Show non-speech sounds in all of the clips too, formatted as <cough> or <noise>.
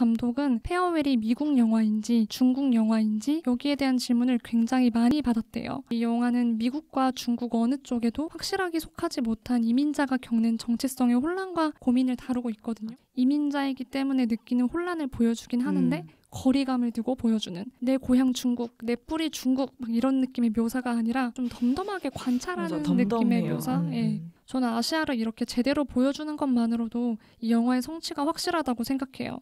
감독은 페어웰이 미국 영화인지 중국 영화인지 여기에 대한 질문을 굉장히 많이 받았대요. 이 영화는 미국과 중국 어느 쪽에도 확실하게 속하지 못한 이민자가 겪는 정체성의 혼란과 고민을 다루고 있거든요. 이민자이기 때문에 느끼는 혼란을 보여주긴 하는데 음. 거리감을 두고 보여주는 내 고향 중국, 내 뿌리 중국 이런 느낌의 묘사가 아니라 좀 덤덤하게 관찰하는 맞아, 느낌의 묘사. 음. 예. 음. 저는 아시아를 이렇게 제대로 보여주는 것만으로도 이 영화의 성취가 확실하다고 생각해요.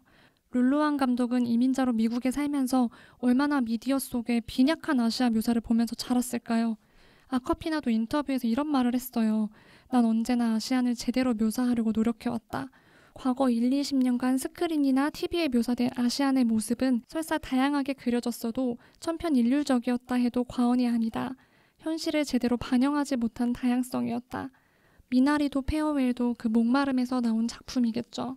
룰루왕 감독은 이민자로 미국에 살면서 얼마나 미디어 속에 빈약한 아시아 묘사를 보면서 자랐을까요? 아커피나도 인터뷰에서 이런 말을 했어요. 난 언제나 아시안을 제대로 묘사하려고 노력해왔다. 과거 1, 20년간 스크린이나 TV에 묘사된 아시안의 모습은 설사 다양하게 그려졌어도 천편일률적이었다 해도 과언이 아니다. 현실을 제대로 반영하지 못한 다양성이었다. 미나리도 페어웰도 그 목마름에서 나온 작품이겠죠.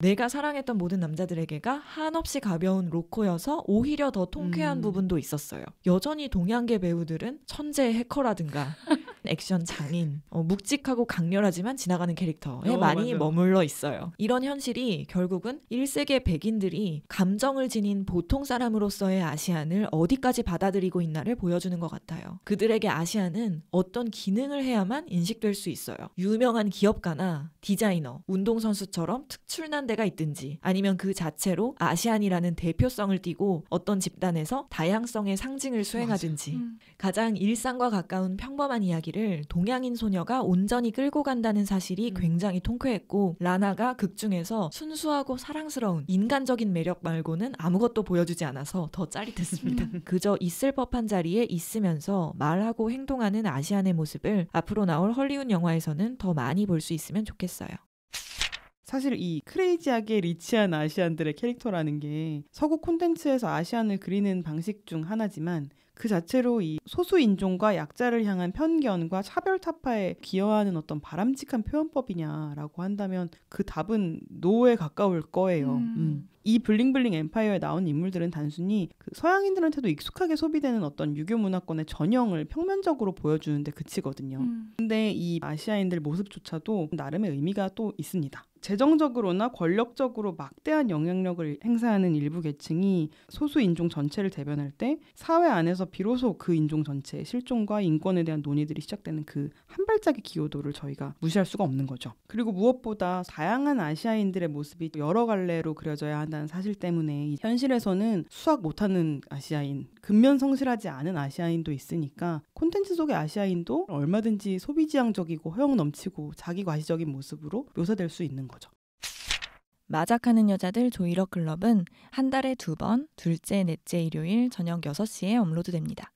내가 사랑했던 모든 남자들에게가 한없이 가벼운 로코여서 오히려 더 통쾌한 음. 부분도 있었어요. 여전히 동양계 배우들은 천재 해커라든가 <laughs> 액션 장인, 어, 묵직하고 강렬하지만 지나가는 캐릭터에 어, 많이 맞아 머물러 있어요. 이런 현실이 결국은 1세계 백인들이 감정을 지닌 보통 사람으로서의 아시안을 어디까지 받아들이고 있나를 보여주는 것 같아요. 그들에게 아시안은 어떤 기능을 해야만 인식될 수 있어요. 유명한 기업가나 디자이너, 운동선수처럼 특출난 데가 있든지 아니면 그 자체로 아시안이라는 대표성을 띠고 어떤 집단에서 다양성의 상징을 수행하든지 음. 가장 일상과 가까운 평범한 이야기를 이야기를 동양인 소녀가 온전히 끌고 간다는 사실이 음. 굉장히 통쾌했고 라나가 극 중에서 순수하고 사랑스러운 인간적인 매력 말고는 아무것도 보여주지 않아서 더 짜릿했습니다. 음. 그저 있을 법한 자리에 있으면서 말하고 행동하는 아시안의 모습을 앞으로 나올 헐리우드 영화에서는 더 많이 볼 수 있으면 좋겠어요. 사실 이 크레이지하게 리치한 아시안들의 캐릭터라는 게 서구 콘텐츠에서 아시안을 그리는 방식 중 하나지만 그 자체로 이 소수인종과 약자를 향한 편견과 차별 타파에 기여하는 어떤 바람직한 표현법이냐라고 한다면 그 답은 노에 가까울 거예요. 음. 음. 이 블링블링 엠파이어에 나온 인물들은 단순히 그 서양인들한테도 익숙하게 소비되는 어떤 유교 문화권의 전형을 평면적으로 보여주는데 그치거든요. 음. 근데 이 아시아인들 모습조차도 나름의 의미가 또 있습니다. 재정적으로나 권력적으로 막대한 영향력을 행사하는 일부 계층이 소수 인종 전체를 대변할 때 사회 안에서 비로소 그 인종 전체의 실종과 인권에 대한 논의들이 시작되는 그 한 발짝의 기여도를 저희가 무시할 수가 없는 거죠. 그리고 무엇보다 다양한 아시아인들의 모습이 여러 갈래로 그려져야 한다는 사실 때문에 현실에서는 수학 못하는 아시아인, 근면 성실하지 않은 아시아인도 있으니까 콘텐츠 속의 아시아인도 얼마든지 소비지향적이고 허용 넘치고 자기 과시적인 모습으로 묘사될 수 있는 거죠. 마작하는 여자들 조이러 클럽은 한 달에 두 번, 둘째, 넷째 일요일 저녁 6시에 업로드됩니다.